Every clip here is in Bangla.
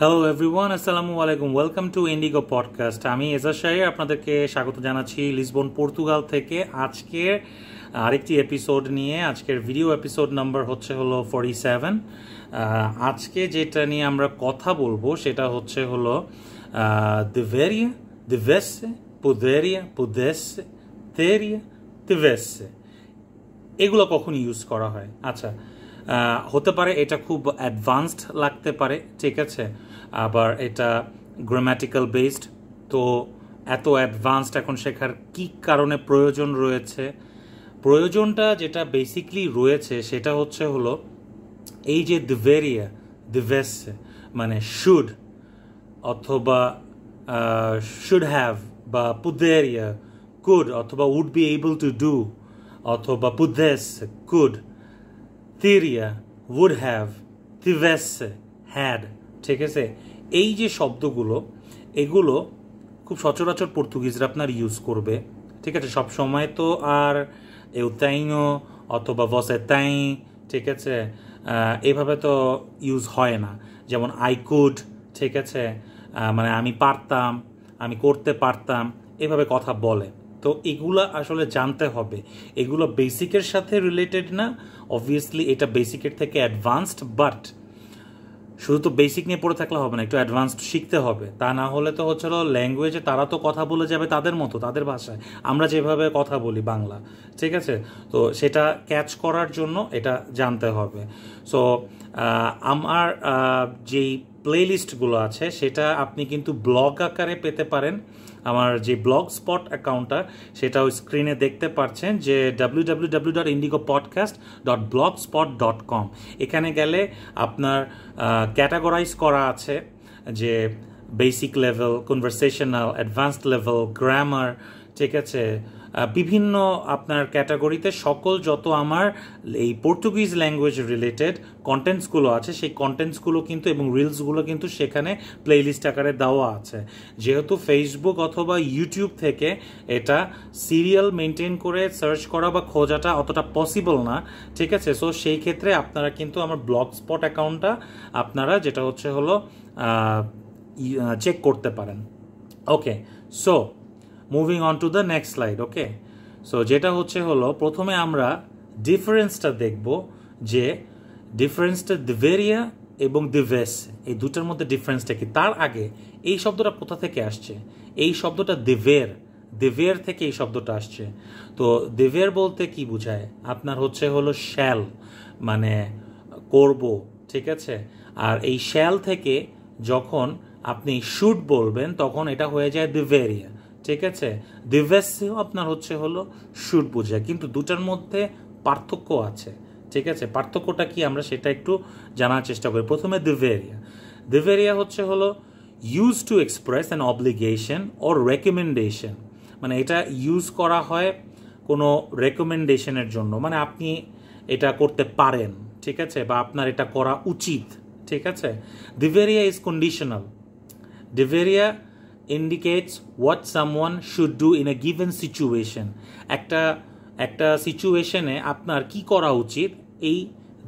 হ্যালো এভরিওয়ান আসসালামু আলাইকুম ওয়েলকাম টু ইন্ডিগো পডকাস্ট আমি এজা শাহি আপনাদেরকে স্বাগত জানাচ্ছি লিসবন পর্তুগাল থেকে আজকের আরেকটি এপিসোড নিয়ে আজকের ভিডিও এপিসোড নাম্বার হচ্ছে হলো ফর্টি সেভেন আজকে যেটা নিয়ে আমরা কথা বলবো সেটা হচ্ছে হলো দিভেরিয়া দিভেসে পুদেরিয়া পুদেসে তেরিয়া তিভেসে এগুলো কখন ইউজ করা হয় আচ্ছা হতে পারে এটা খুব অ্যাডভান্সড লাগতে পারে ঠিক আছে আবার এটা গ্রামাটিক্যাল বেসড তো এত অ্যাডভান্সড এখন শেখার কি কারণে প্রয়োজন রয়েছে প্রয়োজনটা যেটা বেসিকলি রয়েছে সেটা হচ্ছে হলো এই যে দিভেরিয়া দিভেস মানে শুড অথবা শুড হ্যাভ বা পুদেরিয়া কুড অথবা would be able to do অথবা পুদেস could theria would have tivesse had ঠিক আছে এই যে শব্দগুলো এগুলো খুব সচরাচর পর্তুগিজরা আপনার ইউজ করবে ঠিক আছে সব সময় তো আর এউতাইনো অথবা তাই ঠিক আছে এভাবে তো ইউজ হয় না যেমন আই কুড ঠিক আছে মানে আমি পারতাম আমি করতে পারতাম এভাবে কথা বলে তো এগুলো আসলে জানতে হবে এগুলো বেসিকের সাথে রিলেটেড না অবভিয়াসলি এটা বেসিকের থেকে অ্যাডভান্সড বাট শুধু তো বেসিক নিয়ে পড়ে থাকলে হবে না একটু অ্যাডভান্সড শিখতে হবে তা না হলে তো হচ্ছে ল্যাঙ্গুয়েজে তারা তো কথা বলে যাবে তাদের মতো তাদের ভাষায় আমরা যেভাবে কথা বলি বাংলা ঠিক আছে তো সেটা ক্যাচ করার জন্য এটা জানতে হবে সো আমার যেই প্লেলিস্টগুলো আছে সেটা আপনি কিন্তু ব্লগ আকারে পেতে পারেন আমার যে ব্লগ স্পট অ্যাকাউন্টটা সেটাও স্ক্রিনে দেখতে পাচ্ছেন যে W W dot podcast dot spot dot com এখানে গেলে আপনার ক্যাটাগরাইজ করা আছে যে basic level conversational advanced level grammar ঠিক আছে বিভিন্ন আপনার ক্যাটাগরিতে সকল যত আমার এই পর্তুগিজ ল্যাঙ্গুয়েজ রিলেটেড কন্টেন্টসগুলো আছে সেই কন্টেন্টসগুলো কিন্তু এবং রিলসগুলো কিন্তু সেখানে প্লেলিস্ট আকারে দেওয়া আছে যেহেতু ফেসবুক অথবা ইউটিউব থেকে এটা সিরিয়াল মেনটেন করে সার্চ করা বা খোঁজাটা অতটা পসিবল না ঠিক আছে সো সেই ক্ষেত্রে আপনারা কিন্তু আমার ব্লগ স্পট অ্যাকাউন্টটা আপনারা যেটা হচ্ছে হলো চেক করতে পারেন okay so moving on to the next slide okay so যেটা হচ্ছে হলো প্রথমে আমরা ডিফারেন্সটা দেখব যে ডিফারেন্সটা ভেরিয়া এবং দি ভেস এই দুটার মধ্যে ডিফারেন্সটা কি তার আগে এই শব্দটা কোথা থেকে আসছে এই শব্দটা দিভের দেভের থেকে এই শব্দটা আসছে তো দেভের বলতে কি বোঝায় আপনার হচ্ছে হলো শ্যাল মানে করব ঠিক আছে আর এই শ্যাল থেকে যখন আপনি শুট বলবেন তখন এটা হয়ে যায় দি ভেরিয়া ঠিক আছে দিভ্যাসেও আপনার হচ্ছে হলো সুর পূজা কিন্তু দুটার মধ্যে পার্থক্য আছে ঠিক আছে পার্থক্যটা কি আমরা সেটা একটু জানার চেষ্টা করি প্রথমে দিভেরিয়া দিভেরিয়া হচ্ছে হলো use to express an obligation or recommendation মানে এটা ইউজ করা হয় কোনো রেকমেন্ডেশনের জন্য মানে আপনি এটা করতে পারেন ঠিক আছে বা আপনার এটা করা উচিত ঠিক আছে দিভেরিয়া ইজ কন্ডিশনাল ডিভেরিয়া indicates what someone should do in a given situation একটা একটা সিচুয়েশনে আপনার কি করা উচিত এই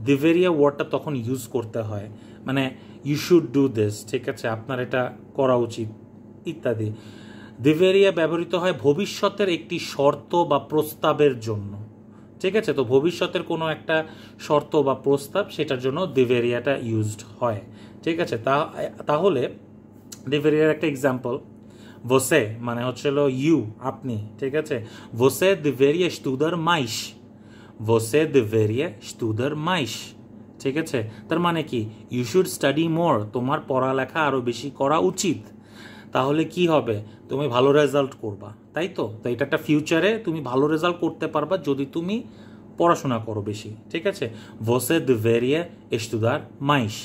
দিভেরিয়া ওয়ার্ডটা তখন ইউজ করতে হয় মানে ইউ শুড ডু দিস ঠিক আছে আপনার এটা করা উচিত ইত্যাদি দিভেরিয়া ব্যবহৃত হয় ভবিষ্যতের একটি শর্ত বা প্রস্তাবের জন্য ঠিক আছে তো ভবিষ্যতের কোনো একটা শর্ত বা প্রস্তাব সেটার জন্য দিভেরিয়াটা ইউজড হয় ঠিক আছে তা তাহলে ডিভেরিয়ার একটা এক্সাম্পল ভোসে মানে হচ্ছে ইউ আপনি ঠিক আছে ভোসে দিভেরিয়া স্টুদার মাইশ ভোসে দিভেরিয়া স্টুদার মাইশ ঠিক আছে তার মানে কি ইউ শুড স্টাডি মোর তোমার পড়ালেখা আরও বেশি করা উচিত তাহলে কি হবে তুমি ভালো রেজাল্ট করবা তাই তো তো এটা একটা ফিউচারে তুমি ভালো রেজাল্ট করতে পারবা যদি তুমি পড়াশোনা করো বেশি ঠিক আছে ভোসে দিভেরিয়া স্টুদার মাইশ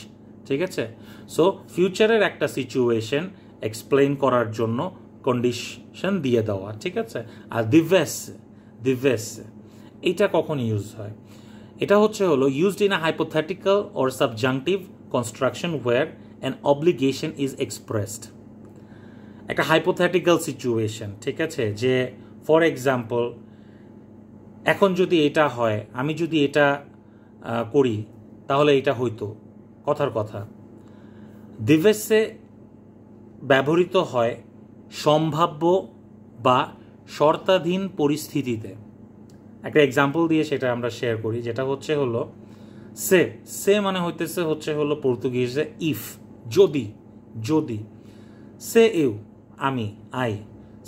ঠিক আছে সো ফিউচারের একটা সিচুয়েশন এক্সপ্লেন করার জন্য কন্ডিশন দিয়ে দেওয়া ঠিক আছে আর দিভেস দিভেস এটা কখন ইউজ হয় এটা হচ্ছে হলো used in a hypothetical or subjunctive construction where an obligation is expressed একটা হাইপোথেটিক্যাল সিচুয়েশন ঠিক আছে যে ফর এক্সাম্পল এখন যদি এটা হয় আমি যদি এটা করি তাহলে এটা হইতো কথার কথা দিভেসে ব্যবহৃত হয় সম্ভাব্য বা শর্তাধীন পরিস্থিতিতে একটা এক্সাম্পল দিয়ে সেটা আমরা শেয়ার করি যেটা হচ্ছে হলো সে সে মানে হইতেছে হচ্ছে হলো পর্তুগিজে ইফ যদি যদি সে ইউ আমি আই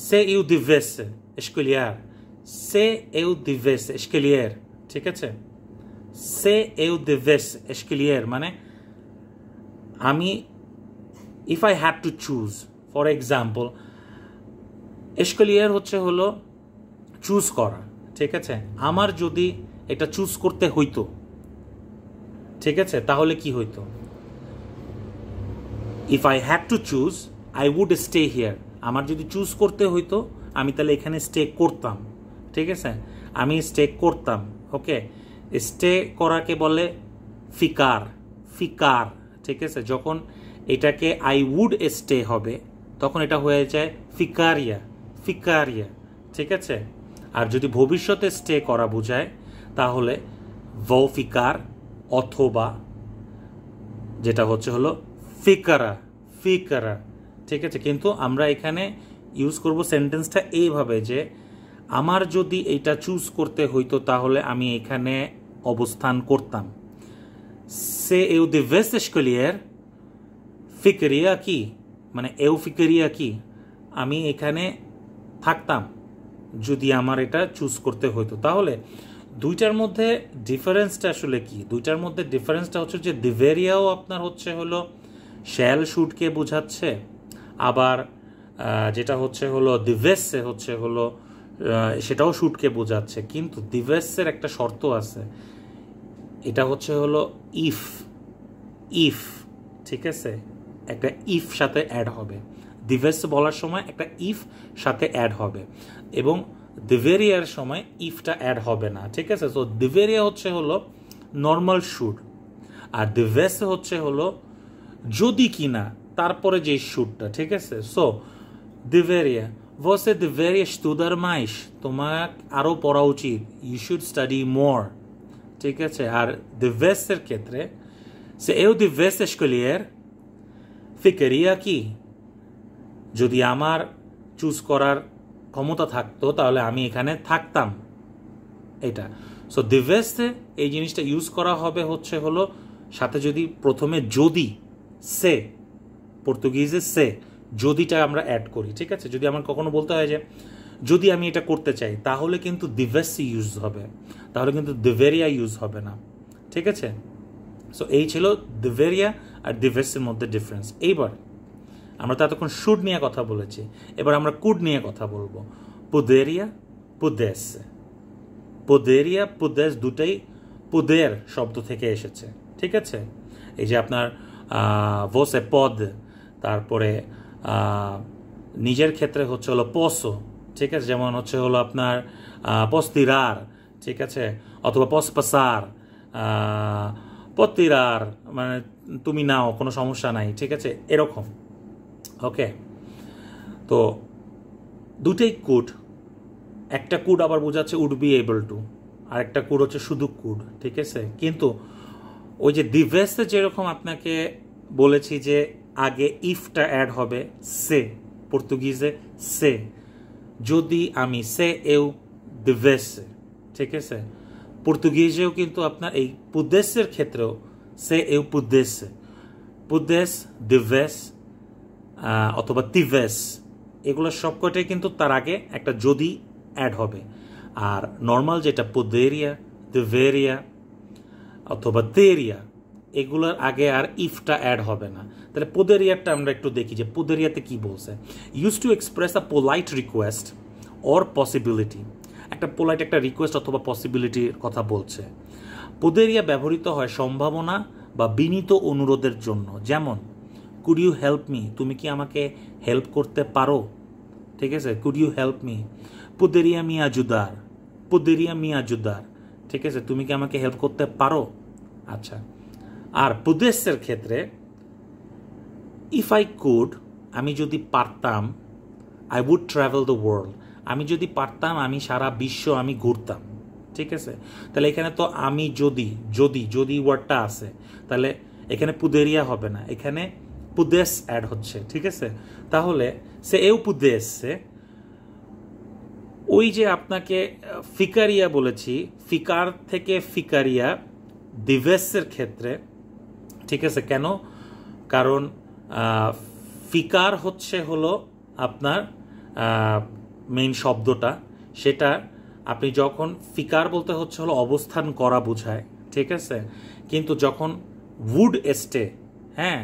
সে ইউ দিভেসে এসকুলিয়ার সে ইউ দিভেস এসকেলিয়ার ঠিক আছে সে ইউ দিভেস এসকেলিয়ার মানে আমি if I had to choose, for example, এস্কলিয়ার হচ্ছে হলো চুজ করা ঠিক আছে আমার যদি এটা চুজ করতে হইতো ঠিক আছে তাহলে কি হইতো if I had to choose I would stay here আমার যদি চুজ করতে হইতো আমি তাহলে এখানে স্টে করতাম ঠিক আছে আমি স্টে করতাম ওকে স্টে করাকে বলে ফিকার ফিকার ঠিক আছে যখন এটাকে আই উড স্টে হবে তখন এটা হয়ে যায় ফিকারিয়া ফিকারিয়া ঠিক আছে আর যদি ভবিষ্যতে স্টে করা বোঝায় তাহলে ফিকার অথবা যেটা হচ্ছে হলো ফিকারা ফিকারা ঠিক আছে কিন্তু আমরা এখানে ইউজ করব সেন্টেন্সটা এইভাবে যে আমার যদি এটা চুজ করতে হইতো তাহলে আমি এখানে অবস্থান করতাম সে এও দি ভেস এসকলিয়ার ফিকরিয়া কি মানে এও ফিকরিয়া কি আমি এখানে থাকতাম যদি আমার এটা চুজ করতে হতো তাহলে দুইটার মধ্যে ডিফারেন্সটা আসলে কি দুইটার মধ্যে ডিফারেন্সটা হচ্ছে যে দিভেরিয়াও আপনার হচ্ছে হলো শ্যাল শুটকে বোঝাচ্ছে আবার যেটা হচ্ছে হলো দিভেসে হচ্ছে হলো সেটাও শুটকে বোঝাচ্ছে কিন্তু দিভেসের একটা শর্ত আছে এটা হচ্ছে হলো ইফ ইফ ঠিক আছে একটা ইফ সাথে অ্যাড হবে দিভেস বলার সময় একটা ইফ সাথে অ্যাড হবে এবং দিভেরিয়ার সময় ইফটা অ্যাড হবে না ঠিক আছে সো দিভেরিয়া হচ্ছে হলো নর্মাল শুট আর দিভেস হচ্ছে হলো যদি কিনা তারপরে যে শুটটা ঠিক আছে সো দিভেরিয়া এ দিভেরিয়া স্টুদার মাইশ তোমার আরও পড়া উচিত ইউ শুড স্টাডি মোর ঠিক আছে আর দিভেসের ক্ষেত্রে সে এও দিভেস এসকলিয়ার ফিকেরিয়া কি যদি আমার চুজ করার ক্ষমতা থাকতো তাহলে আমি এখানে থাকতাম এটা সো দিভেস্তে এই জিনিসটা ইউজ করা হবে হচ্ছে হলো সাথে যদি প্রথমে যদি সে পর্তুগিজে সে যদিটা আমরা অ্যাড করি ঠিক আছে যদি আমার কখনো বলতে হয় যে যদি আমি এটা করতে চাই তাহলে কিন্তু দিভেসি ইউজ হবে তাহলে কিন্তু দিভেরিয়া ইউজ হবে না ঠিক আছে সো এই ছিল দিভেরিয়া আর ডিভার্সের মধ্যে ডিফারেন্স এইবার আমরা তো এতক্ষণ শুড নিয়ে কথা বলেছি এবার আমরা কুড নিয়ে কথা বলবো পুদেরিয়া পুদেস পুদেরিয়া পুদেস দুটাই পুদের শব্দ থেকে এসেছে ঠিক আছে এই যে আপনার ভোসে পদ তারপরে নিজের ক্ষেত্রে হচ্ছে হলো পসো ঠিক আছে যেমন হচ্ছে হলো আপনার পস্তিরার ঠিক আছে অথবা পসপাসার আর মানে তুমি নাও কোনো সমস্যা নাই ঠিক আছে এরকম ওকে তো দুটেই কুড একটা কুড আবার বোঝাচ্ছে উড বি এবল টু আর একটা কুড হচ্ছে শুধু কুড ঠিক আছে কিন্তু ওই যে দিভেসে যেরকম আপনাকে বলেছি যে আগে ইফটা অ্যাড হবে সে পর্তুগিজে সে যদি আমি সে এও দিভেসে ঠিক আছে পর্তুগিজেও কিন্তু আপনার এই পুদ্দেশের ক্ষেত্রেও সে এই পুদ্দেশ পুদ্দেশ দিভেস অথবা তিভেস এগুলো সবকটাই কিন্তু তার আগে একটা যদি অ্যাড হবে আর নর্মাল যেটা পুদেরিয়া দিভেরিয়া অথবা তেরিয়া এগুলোর আগে আর ইফটা অ্যাড হবে না তাহলে পুদেরিয়াটা আমরা একটু দেখি যে পুদেরিয়াতে কি বলছে use to express a polite request or possibility একটা পোলাইট একটা রিকোয়েস্ট অথবা পসিবিলিটির কথা বলছে পোদেরিয়া ব্যবহৃত হয় সম্ভাবনা বা বিনীত অনুরোধের জন্য যেমন কুড ইউ হেল্প মি তুমি কি আমাকে হেল্প করতে পারো ঠিক আছে কুড ইউ হেল্প মি পুদেরিয়া মি জুদার পুদেরিয়া মিয়া জুদার ঠিক আছে তুমি কি আমাকে হেল্প করতে পারো আচ্ছা আর প্রদেশের ক্ষেত্রে ইফ আই কুড আমি যদি পারতাম I would travel the world আমি যদি পারতাম আমি সারা বিশ্ব আমি ঘুরতাম ঠিক আছে তাহলে এখানে তো আমি যদি যদি যদি ওয়ার্ডটা আছে তাহলে এখানে পুদেরিয়া হবে না এখানে পুদেস অ্যাড হচ্ছে ঠিক আছে তাহলে সে এও এসছে ওই যে আপনাকে ফিকারিয়া বলেছি ফিকার থেকে ফিকারিয়া দিভেসের ক্ষেত্রে ঠিক আছে কেন কারণ ফিকার হচ্ছে হলো আপনার মেইন শব্দটা সেটা আপনি যখন ফিকার বলতে হচ্ছে হলো অবস্থান করা বোঝায় ঠিক আছে কিন্তু যখন উড এস্টে হ্যাঁ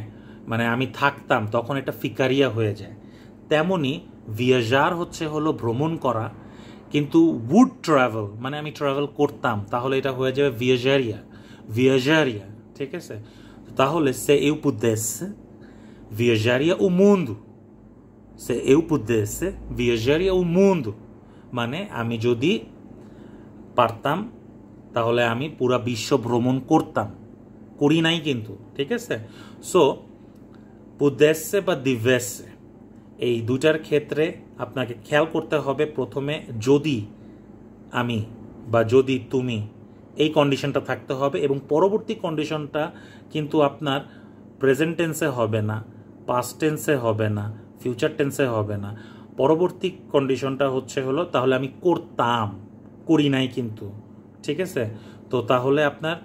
মানে আমি থাকতাম তখন এটা ফিকারিয়া হয়ে যায় তেমনি ভিয়াজার হচ্ছে হলো ভ্রমণ করা কিন্তু উড ট্রাভেল মানে আমি ট্রাভেল করতাম তাহলে এটা হয়ে যাবে ভিয়াজারিয়া ভিয়াজারিয়া ঠিক আছে তাহলে সে ইউপুদ্দেশ ভিয়াজারিয়া ও মুন্দু se eu pudesse, viajaria o mundo মানে আমি যদি পারতাম তাহলে আমি পুরা বিশ্ব ভ্রমণ করতাম করি নাই কিন্তু ঠিক আছে সো পুদেশে বা দিবেশে এই দুটার ক্ষেত্রে আপনাকে খেয়াল করতে হবে প্রথমে যদি আমি বা যদি তুমি এই কন্ডিশনটা থাকতে হবে এবং পরবর্তী কন্ডিশনটা কিন্তু আপনার প্রেজেন্টেন্সে হবে না পাস্ট হবে না ফিউচার টেন্সে হবে না পরবর্তী কন্ডিশনটা হচ্ছে হলো তাহলে আমি করতাম করি নাই কিন্তু ঠিক আছে তো তাহলে আপনার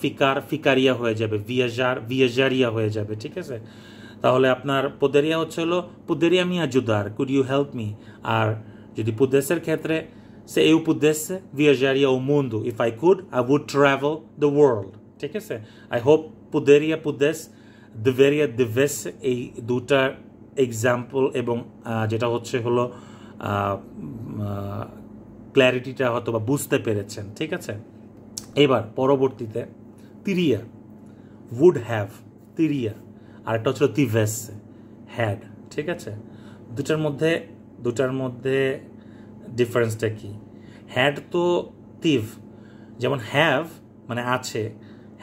ফিকার ফিকারিয়া হয়ে যাবে ভিয়াজার ভিয়াজারিয়া হয়ে যাবে ঠিক আছে তাহলে আপনার পোদেরিয়া হচ্ছে হলো পুদেরিয়া মি জুদার কুড ইউ হেল্প মি আর যদি পুদেশের ক্ষেত্রে সে এই উপদেশে ভিয়াজারিয়া ও মন্দু if I could I would travel the world ঠিক আছে আই হোপ পুদেরিয়া পুদেশ ভেরিয়া দ্য এই দুটা এক্সাম্পল এবং যেটা হচ্ছে হলো ক্ল্যারিটিটা হয়তো বা বুঝতে পেরেছেন ঠিক আছে এবার পরবর্তীতে তিরিয়া উড হ্যাভ তিরিয়া আরেকটা হচ্ছিল তিভেস হ্যাড ঠিক আছে দুটার মধ্যে দুটার মধ্যে ডিফারেন্সটা কি হ্যাড তো তিভ যেমন হ্যাভ মানে আছে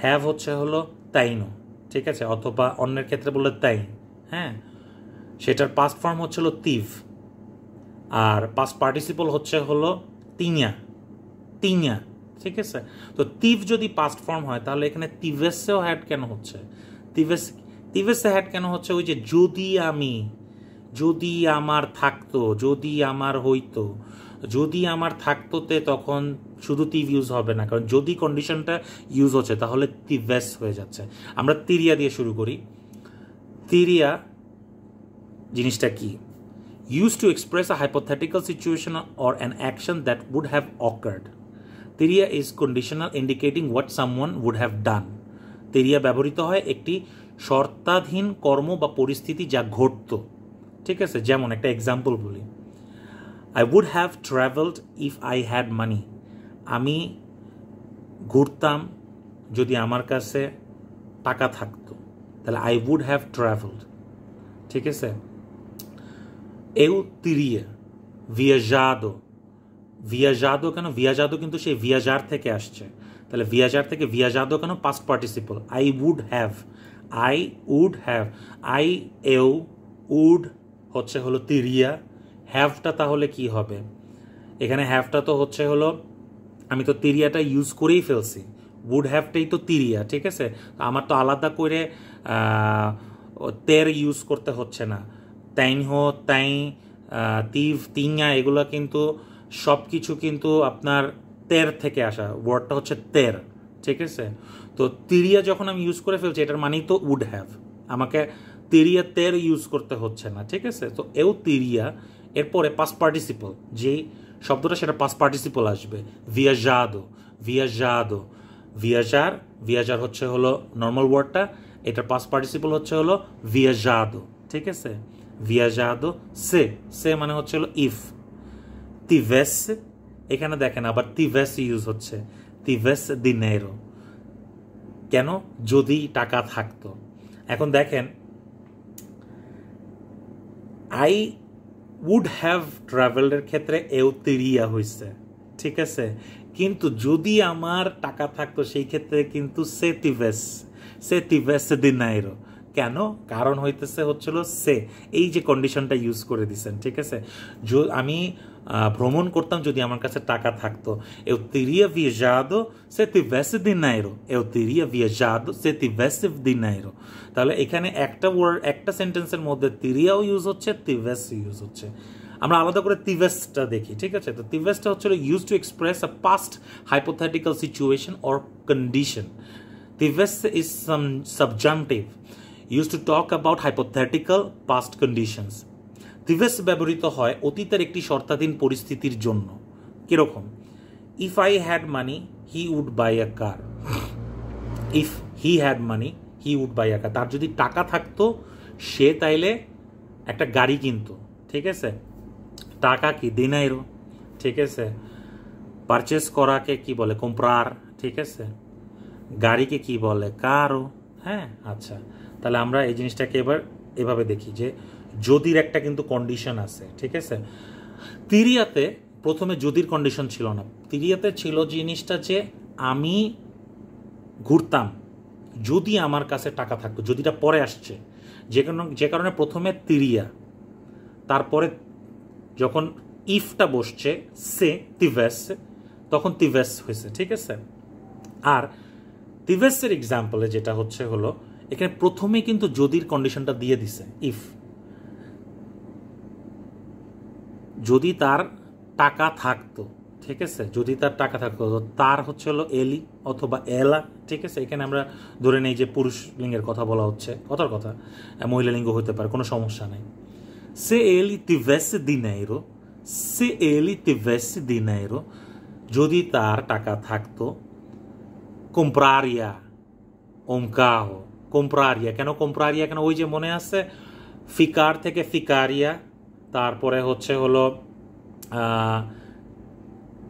হ্যাভ হচ্ছে হলো তাইনো ঠিক আছে অথবা অন্যের ক্ষেত্রে বললে তাই হ্যাঁ সেটার পাস্ট ফর্ম হচ্ছে হলো তিভ আর পাস্ট পার্টিসিপল হচ্ছে হলো তিঙা তিঙা ঠিক আছে তো তিভ যদি পাস্ট ফর্ম হয় তাহলে এখানে তিভেসেও হ্যাড কেন হচ্ছে তিভেস তিভেসে হ্যাড কেন হচ্ছে ওই যে যদি আমি যদি আমার থাকতো যদি আমার হইতো যদি আমার থাকতোতে তখন শুধু তিভ ইউজ হবে না কারণ যদি কন্ডিশনটা ইউজ হচ্ছে তাহলে তিভেস হয়ে যাচ্ছে আমরা তিরিয়া দিয়ে শুরু করি তিরিয়া জিনিসটা কি use to express a hypothetical situation or an action that would have occurred তেরিয়া is conditional indicating what someone would have done তেরিয়া ব্যবহৃত হয় একটি শর্তাধীন কর্ম বা পরিস্থিতি যা ঘটত ঠিক আছে যেমন একটা এক্সাম্পল বলি I would have travelled if I had money আমি ঘুরতাম যদি আমার কাছে টাকা থাকতো তাহলে আই উড হ্যাভ ট্রাভেলড ঠিক আছে eu teria viajado viajado কেন viajado কিন্তু সেই viajar থেকে আসছে তাহলে viajar থেকে viajado কেন past participle I would have I would have I eu would হচ্ছে হলো তিরিয়া হ্যাভটা তাহলে কি হবে এখানে হ্যাভটা তো হচ্ছে হলো আমি তো তিরিয়াটা ইউজ করেই ফেলছি উড হ্যাভটাই তো তিরিয়া ঠিক আছে আমার তো আলাদা করে তের ইউজ করতে হচ্ছে না তাইনহো তাই তিভ তিঙা এগুলো কিন্তু সব কিছু কিন্তু আপনার তের থেকে আসা ওয়ার্ডটা হচ্ছে তের ঠিক আছে তো তিরিয়া যখন আমি ইউজ করে ফেলছি এটার মানেই তো উড হ্যাভ আমাকে তিরিয়া তের ইউজ করতে হচ্ছে না ঠিক আছে তো এও তিরিয়া এরপরে পাস পার্টিসিপল যেই শব্দটা সেটা পাস পার্টিসিপল আসবে ভিয়াজাদো ভিয়াজাদো ভিয়াজার ভিয়াজার হচ্ছে হলো নর্মাল ওয়ার্ডটা এটার পাস পার্টিসিপল হচ্ছে হলো ভিয়াজাদো ঠিক আছে viajado se সে মানে হচ্ছে হলো ইফ টিভেস এখানে দেখেন আবার টিভেস ইউজ হচ্ছে টিভেস দিনেরো কেন যদি টাকা থাকতো এখন দেখেন আই উড হ্যাভ ট্রাভেলের ক্ষেত্রে এও তিরিয়া হয়েছে ঠিক আছে কিন্তু যদি আমার টাকা থাকতো সেই ক্ষেত্রে কিন্তু সে সেটিভেস সেটিভেস নাইরো কেন কারণ হইতেছে হচ্ছিল সে এই যে কন্ডিশনটা ইউজ করে দিছেন ঠিক আছে আমি ভ্রমণ করতাম যদি আমার কাছে টাকা থাকতো এ eu teria এ তিরিয়া tivesse dinheiro eu teria viajado se tivesse dinheiro তাহলে এখানে একটা ওয়ার্ড একটা সেন্টেন্সের মধ্যে তিরিয়াও ইউজ হচ্ছে টিভেস ইউজ হচ্ছে আমরা আলাদা করে তিভেস্টটা দেখি ঠিক আছে তো তিভেস্টটা হচ্ছিল use to express a past hypothetical situation or condition তিভেস is some subjunctive use to talk about hypothetical past conditions দিভেস ব্যবহৃত হয় অতীতের একটি শর্তাধীন পরিস্থিতির জন্য কীরকম if I had money he would buy a car if he had money he would buy a car তার যদি টাকা থাকতো সে তাইলে একটা গাড়ি কিনতো ঠিক আছে টাকা কি দিনাইরো ঠিক আছে পারচেস করাকে কি বলে কোম্প্রার ঠিক আছে গাড়িকে কি বলে কারও হ্যাঁ আচ্ছা তাহলে আমরা এই জিনিসটাকে এবার এভাবে দেখি যে যদির একটা কিন্তু কন্ডিশন আছে ঠিক আছে তিরিয়াতে প্রথমে যদির কন্ডিশন ছিল না তিরিয়াতে ছিল জিনিসটা যে আমি ঘুরতাম যদি আমার কাছে টাকা থাকতো যদিটা পরে আসছে যে কারণ যে কারণে প্রথমে তিরিয়া তারপরে যখন ইফটা বসছে সে তিভেস তখন তিভেস হয়েছে ঠিক আছে আর তিভেসের এক্সাম্পলে যেটা হচ্ছে হলো এখানে প্রথমে কিন্তু যদির কন্ডিশনটা দিয়ে দিছে ইফ যদি তার টাকা থাকতো ঠিক আছে যদি তার টাকা থাকতো তার হচ্ছে হলো এলি অথবা এলা ঠিক আছে এখানে আমরা ধরে নেই যে পুরুষ লিঙ্গের কথা বলা হচ্ছে কথার কথা মহিলা লিঙ্গ হতে পারে কোনো সমস্যা নেই সে এলি তিভেসে দিনাইরো সে এলি তিভেসে দিনাইরো যদি তার টাকা থাকতো কোম্প্রারিয়া ওমকাহ কোম্প্রারিয়া কেন কোম্প্রারিয়া কেন ওই যে মনে আছে ফিকার থেকে ফিকারিয়া তারপরে হচ্ছে হলো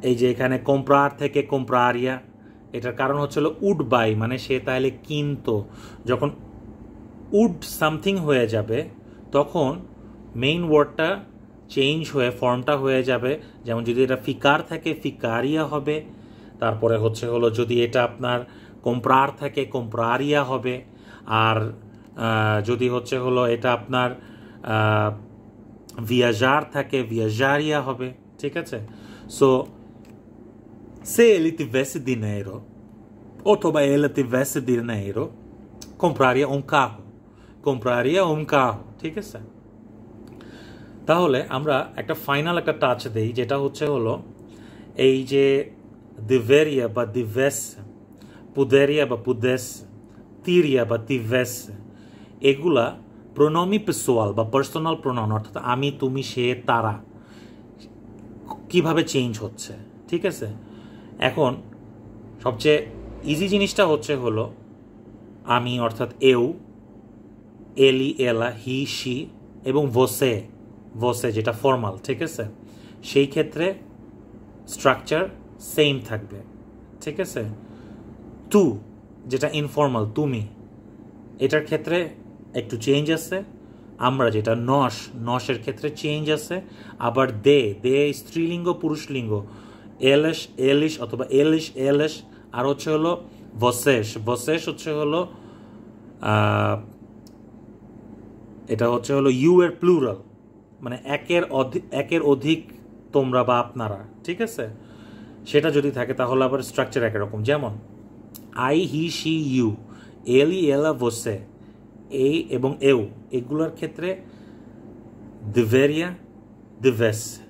এই যে এখানে কোম্প্রার থেকে কোম্প্রারিয়া এটার কারণ হচ্ছিল উড বাই মানে সে তাহলে কিনতো যখন উড সামথিং হয়ে যাবে তখন মেইন ওয়ার্ডটা চেঞ্জ হয়ে ফর্মটা হয়ে যাবে যেমন যদি এটা ফিকার থাকে ফিকারিয়া হবে তারপরে হচ্ছে হলো যদি এটা আপনার কোম্প্রার থাকে কোম্প্রারিয়া হবে আর যদি হচ্ছে হলো এটা আপনার ভিয়াজার থাকে ভিয়াজারিয়া হবে ঠিক আছে সো সে এলিতি ভেসে এরো অথবা এলিতি ভেসে এরো কম্প্রারিয়া ওমকা কাহ কম্প্রারিয়া ওমকা কাহ ঠিক আছে তাহলে আমরা একটা ফাইনাল একটা টাচ দেই যেটা হচ্ছে হলো এই যে দিভেরিয়া বা দিভেস পুদেরিয়া বা পুদেস তিরিয়া বা তিভেস এগুলা প্রোনমি পেসোয়াল বা পার্সোনাল প্রোনাউন অর্থাৎ আমি তুমি সে তারা কিভাবে চেঞ্জ হচ্ছে ঠিক আছে এখন সবচেয়ে ইজি জিনিসটা হচ্ছে হলো আমি অর্থাৎ এউ এলি এলা হি শি এবং ভোসে ভোসে যেটা ফর্মাল ঠিক আছে সেই ক্ষেত্রে স্ট্রাকচার সেম থাকবে ঠিক আছে টু যেটা ইনফর্মাল তুমি এটার ক্ষেত্রে একটু চেঞ্জ আছে আমরা যেটা নশ নশের ক্ষেত্রে চেঞ্জ আছে আবার দে দে স্ত্রীলিঙ্গ পুরুষলিঙ্গ এলএস এলিশ অথবা এলিশ এলএস আর হচ্ছে হলো বসেশ বসেশ হচ্ছে হলো এটা হচ্ছে হলো ইউ এর প্লুরাল মানে একের অধিক একের অধিক তোমরা বা আপনারা ঠিক আছে সেটা যদি থাকে তাহলে আবার স্ট্রাকচার একরকম যেমন I, he, she, you. Ele, ela, você. E, é bom, eu. Egular ketre. Deveria, devesse.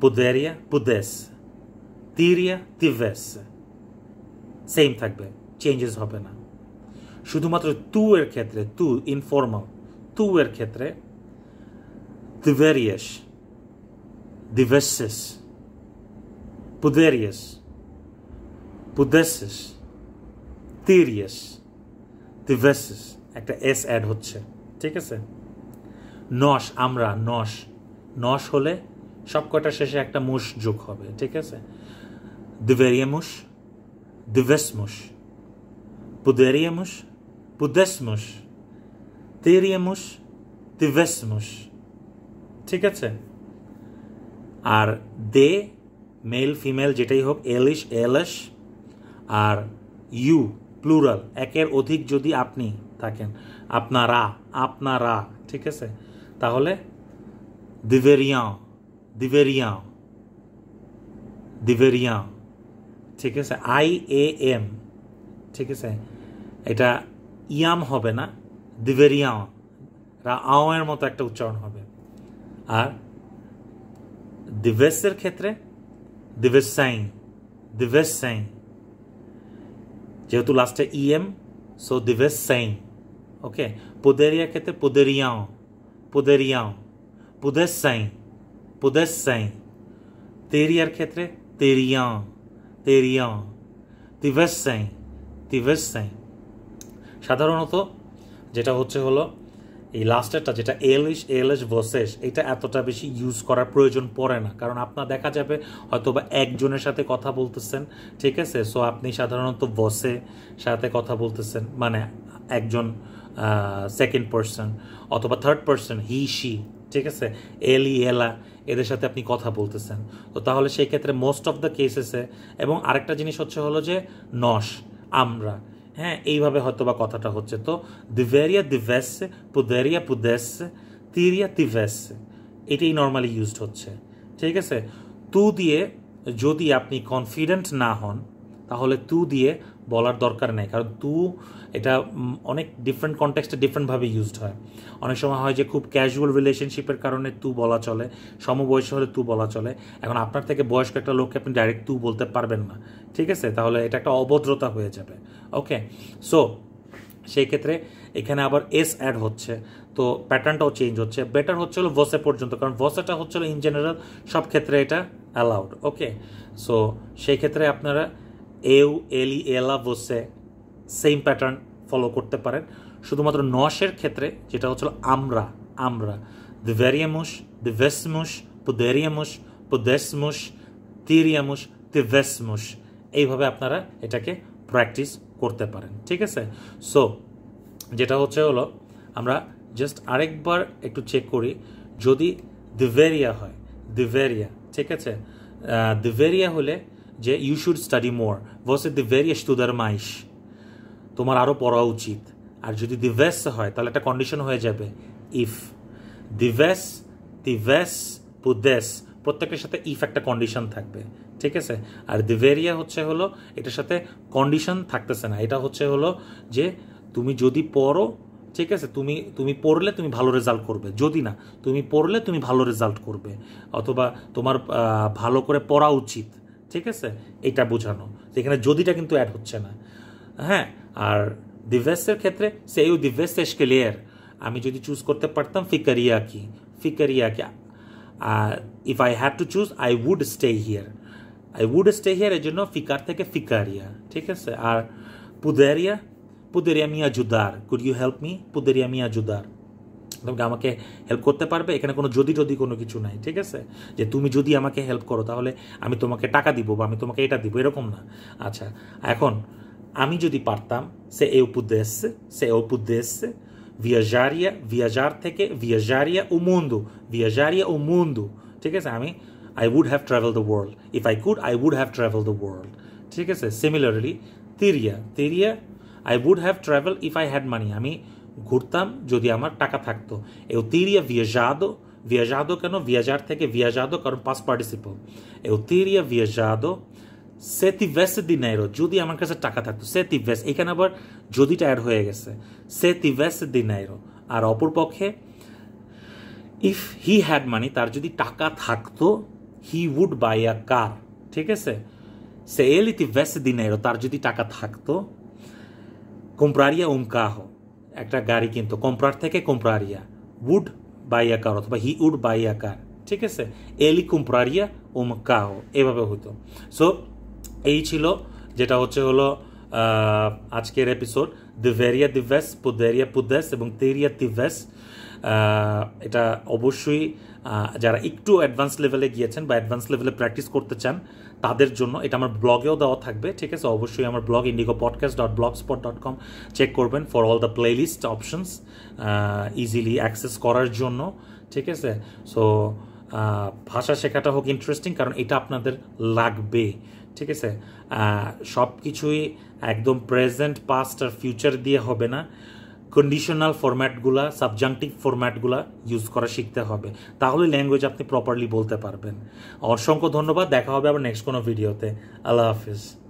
Poderia, pudesse. Tiria, tivesse. Same takbe. Changes hopena. Shudumatra tu er ketre. Tu, informal. Tu er ketre. Deverias. Diverses. Poderias. Pudesses. তিরিয়াস তিভেসিস একটা এস অ্যাড হচ্ছে ঠিক আছে নশ আমরা নশ নশ হলে সব কটার শেষে একটা মুষ যোগ হবে ঠিক আছে দিভেরিয়ামুশ দিভেসমুশ পুদেরিয়ামুশ পুদেসমুশ তেরিয়ামুশ তিভেসমুশ ঠিক আছে আর দে মেল ফিমেল যেটাই হোক এলিশ এলস আর ইউ প্লুরাল একের অধিক যদি আপনি থাকেন আপনারা আপনারা ঠিক আছে তাহলে দিভেরিয়া দিভেরিয়া দিভেরিয়া ঠিক আছে আই এ এম ঠিক আছে এটা ইয়াম হবে না দিভেরিয়া রা আওয়ের মতো একটা উচ্চারণ হবে আর দিভেসের ক্ষেত্রে দিভেসাইন দিভেসাইন যেহেতু লাস্টে ইএম সো দিবে সেই ওকে পুদেরিয়া ক্ষেত্রে পুদেরিয়াও পুদেরিয়াও পুদের সাইন পুদের সাইন তেরিয়ার ক্ষেত্রে তেরিয়াও তেরিয়াও তিভের সাই তিভের সাইন সাধারণত যেটা হচ্ছে হলো এই লাস্টেরটা যেটা এলিশ এলিশ ভোসেস এটা এতটা বেশি ইউজ করার প্রয়োজন পড়ে না কারণ আপনার দেখা যাবে হয়তো বা একজনের সাথে কথা বলতেছেন ঠিক আছে সো আপনি সাধারণত বসে সাথে কথা বলতেছেন মানে একজন সেকেন্ড পার্সন অথবা থার্ড পার্সন হি শি ঠিক আছে এলি এলা e এদের সাথে আপনি কথা বলতেছেন তো তাহলে সেই ক্ষেত্রে মোস্ট অফ দ্য কেসেসে এবং আরেকটা জিনিস হচ্ছে হলো যে নস আমরা হ্যাঁ এইভাবে হয়তো বা কথাটা হচ্ছে তো দিভেরিয়া দিভেসে পুদেরিয়া পুদেসে তিরিয়া তিভেসে এটাই নর্মালি ইউজড হচ্ছে ঠিক আছে তু দিয়ে যদি আপনি কনফিডেন্ট না হন তাহলে তু দিয়ে বলার দরকার নেই কারণ তু এটা অনেক ডিফারেন্ট কনটেক্সটে ডিফারেন্টভাবে ইউজড হয় অনেক সময় হয় যে খুব ক্যাজুয়াল রিলেশনশিপের কারণে তু বলা চলে সমবয়সী হলে তু বলা চলে এখন আপনার থেকে বয়স্ক একটা লোককে আপনি ডাইরেক্ট তু বলতে পারবেন না ঠিক আছে তাহলে এটা একটা অভদ্রতা হয়ে যাবে ওকে সো সেই ক্ষেত্রে এখানে আবার এস অ্যাড হচ্ছে তো প্যাটার্নটাও চেঞ্জ হচ্ছে বেটার হচ্ছে হলো ভসে পর্যন্ত কারণ ভসেটা হচ্ছে ইন জেনারেল সব ক্ষেত্রে এটা অ্যালাউড ওকে সো সেই ক্ষেত্রে আপনারা এও এলি এলা বসে সেম প্যাটার্ন ফলো করতে পারেন শুধুমাত্র নশের ক্ষেত্রে যেটা হচ্ছিল আমরা আমরা পু দিভেসমুস পুদেরিয়ামুস পুদেসমুস তিরিয়ামুস ভেসমুস এইভাবে আপনারা এটাকে প্র্যাকটিস করতে পারেন ঠিক আছে সো যেটা হচ্ছে হলো আমরা জাস্ট আরেকবার একটু চেক করি যদি দিভেরিয়া হয় দিভেরিয়া ঠিক আছে দিভেরিয়া হলে যে ইউ শুড স্টাডি মোর ভসে দি ভেরি স্টুদার মাইশ তোমার আরও পড়া উচিত আর যদি দি ভেস হয় তাহলে একটা কন্ডিশন হয়ে যাবে ইফ দি ভেস দি ভেস পুদেস প্রত্যেকের সাথে ইফ একটা কন্ডিশন থাকবে ঠিক আছে আর দি ভেরিয়া হচ্ছে হলো এটার সাথে কন্ডিশন থাকতেছে না এটা হচ্ছে হলো যে তুমি যদি পড়ো ঠিক আছে তুমি তুমি পড়লে তুমি ভালো রেজাল্ট করবে যদি না তুমি পড়লে তুমি ভালো রেজাল্ট করবে অথবা তোমার ভালো করে পড়া উচিত ঠিক আছে এটা বোঝানো এখানে যদিটা কিন্তু অ্যাড হচ্ছে না হ্যাঁ আর দিভেসের ক্ষেত্রে সেউ দিভেস এসকেলিয়ার আমি যদি চুজ করতে পারতাম ফিকারিয়া কি ফিকারিয়া কি if I had to choose I would stay here I would stay here এর জন্য ফিকার থেকে ফিকারিয়া ঠিক আছে আর পুদেরিয়া পুদেরিয়া মিয়া জুদার কুড ইউ হেল্প মি পুদেরিয়া মিয়া জুদার তুমি আমাকে হেল্প করতে পারবে এখানে কোনো যদি যদি কোনো কিছু নাই ঠিক আছে যে তুমি যদি আমাকে হেল্প করো তাহলে আমি তোমাকে টাকা দিব বা আমি তোমাকে এটা দিব এরকম না আচ্ছা এখন আমি যদি পারতাম সে এ উপদেশে সে এ উপদেশে ভিয়াজারিয়া ভিয়াজার থেকে ভিয়াজারিয়া ও মন্দু ভিয়াজারিয়া ও মন্দু ঠিক আছে আমি I would have travel the world if I could I would have travel the world ঠিক আছে সিমিলারলি তিরিয়া তিরিয়া I would have travel if I had money আমি ঘুরতাম যদি আমার টাকা থাকতো eu teria viajado viajado কেন ভিয়াজার থেকে viajado কারণ পাস past participle eu teria সেতি সে দি নাইরো যদি আমার কাছে টাকা থাকতো সে ভেস এখানে আবার যদি টায়ার হয়ে গেছে সে দি নাইরো আর অপর পক্ষে ইফ হি হ্যাড মানি তার যদি টাকা থাকতো হি উড বাই আ কার ঠিক আছে সে ভেস দি নাইরো তার যদি টাকা থাকতো কোম্পারিয়া উম কাহো একটা গাড়ি কিনতো কম্প্রার থেকে কম্প্রারিয়া উড বাই আকার অথবা হি উড বাই আকার ঠিক আছে এলি কুম্প্রারিয়া উম কাও এভাবে হতো সো এই ছিল যেটা হচ্ছে হলো আজকের এপিসোড দিভেরিয়া ভেস পুদেরিয়া পুদেস এবং তেরিয়া ভেস এটা অবশ্যই যারা একটু অ্যাডভান্স লেভেলে গিয়েছেন বা অ্যাডভান্স লেভেলে প্র্যাকটিস করতে চান তাদের জন্য এটা আমার ব্লগেও দেওয়া থাকবে ঠিক আছে অবশ্যই আমার blog indigo podcast dot blog spot dot com check করবেন for all the playlist options easily access করার জন্য ঠিক আছে সো ভাষা শেখাটা হোক ইন্টারেস্টিং কারণ এটা আপনাদের লাগবে ঠিক আছে সব কিছুই একদম প্রেজেন্ট পাস্ট আর ফিউচার দিয়ে হবে না কন্ডিশনাল ফরম্যাটগুলা সাবজাংটিভ ফরম্যাটগুলা ইউজ করা শিখতে হবে তাহলে ল্যাঙ্গুয়েজ আপনি প্রপারলি বলতে পারবেন অসংখ্য ধন্যবাদ দেখা হবে আবার নেক্সট কোনো ভিডিওতে আল্লাহ হাফিজ